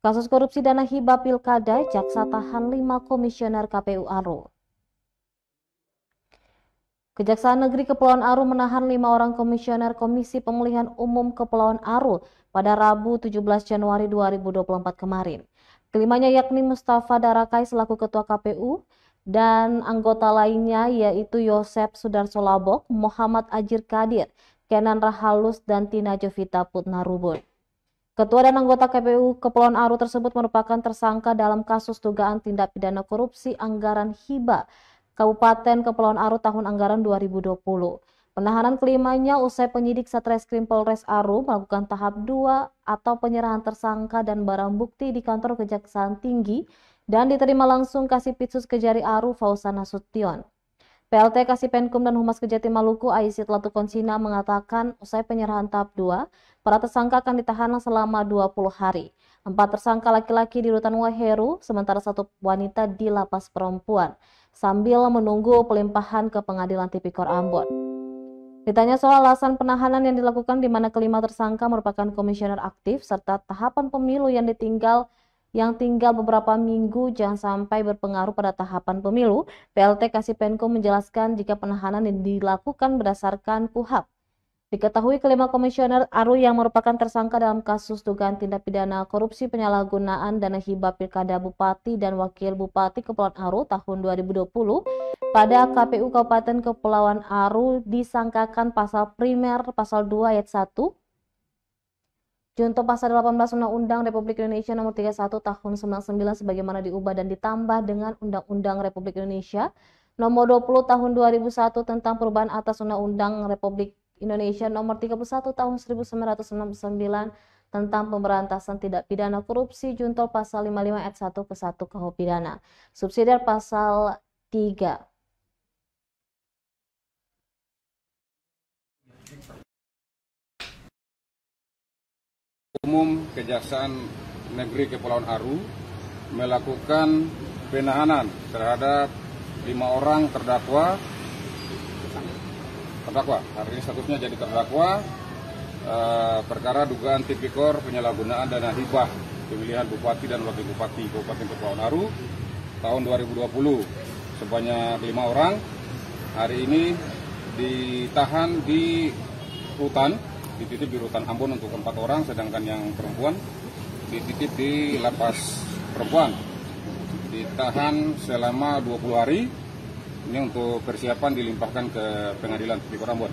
Kasus korupsi dana hibah pilkada, jaksa tahan 5 komisioner KPU Aru. Kejaksaan Negeri Kepulauan Aru menahan lima orang komisioner Komisi Pemilihan Umum Kepulauan Aru pada Rabu 17 Januari 2024 kemarin. Kelimanya yakni Mustafa Darakai selaku Ketua KPU dan anggota lainnya yaitu Yosep sudarsolabok Solabok, Muhammad Ajir Kadir, Kenan Rahalus, dan Tina Jovita Putnarubun. Ketua dan anggota KPU Kepulauan Aru tersebut merupakan tersangka dalam kasus dugaan tindak pidana korupsi anggaran hibah Kabupaten Kepulauan Aru tahun anggaran 2020. Penahanan kelimanya usai penyidik Satreskrim Polres Aru melakukan tahap 2 atau penyerahan tersangka dan barang bukti di kantor Kejaksaan Tinggi dan diterima langsung Kasih Pitsus Kejari Aru Fausana Sution. PLT Kasipenkum dan Humas Kejati Maluku Aisyat Latukonsina mengatakan usai penyerahan tahap 2, para tersangka akan ditahan selama 20 hari. Empat tersangka laki-laki di rutan Waheru, sementara satu wanita di lapas perempuan, sambil menunggu pelimpahan ke pengadilan tipikor Ambon. Ditanya soal alasan penahanan yang dilakukan di mana kelima tersangka merupakan komisioner aktif serta tahapan pemilu yang ditinggal yang tinggal beberapa minggu jangan sampai berpengaruh pada tahapan pemilu. PLT Kasih Penko menjelaskan jika penahanan dilakukan berdasarkan KUHAP. Diketahui kelima komisioner Aru yang merupakan tersangka dalam kasus dugaan tindak pidana korupsi penyalahgunaan dana hibah pilkada bupati dan wakil bupati Kepulauan Aru tahun 2020 pada KPU Kabupaten Kepulauan Aru disangkakan pasal primer pasal 2 ayat 1 Junto pasal 18 Undang-Undang Republik Indonesia Nomor 31 Tahun 1999 sebagaimana diubah dan ditambah dengan Undang-Undang Republik Indonesia Nomor 20 Tahun 2001 tentang perubahan atas Undang-Undang Republik Indonesia Nomor 31 Tahun 1999 tentang pemberantasan tidak pidana korupsi junto pasal 55 ayat 1 ke 1 KUH pidana. Subsidiar pasal 3 Umum Kejaksaan Negeri Kepulauan Aru melakukan penahanan terhadap lima orang terdakwa terdakwa hari ini statusnya jadi terdakwa eh, perkara dugaan tipikor penyalahgunaan dana hibah pemilihan bupati dan wakil bupati Kabupaten Kepulauan Aru tahun 2020 sebanyak lima orang hari ini ditahan di hutan dititip di rutan Ambon untuk empat orang, sedangkan yang perempuan dititip di lapas perempuan. Ditahan selama 20 hari, ini untuk persiapan dilimpahkan ke pengadilan di Ambon.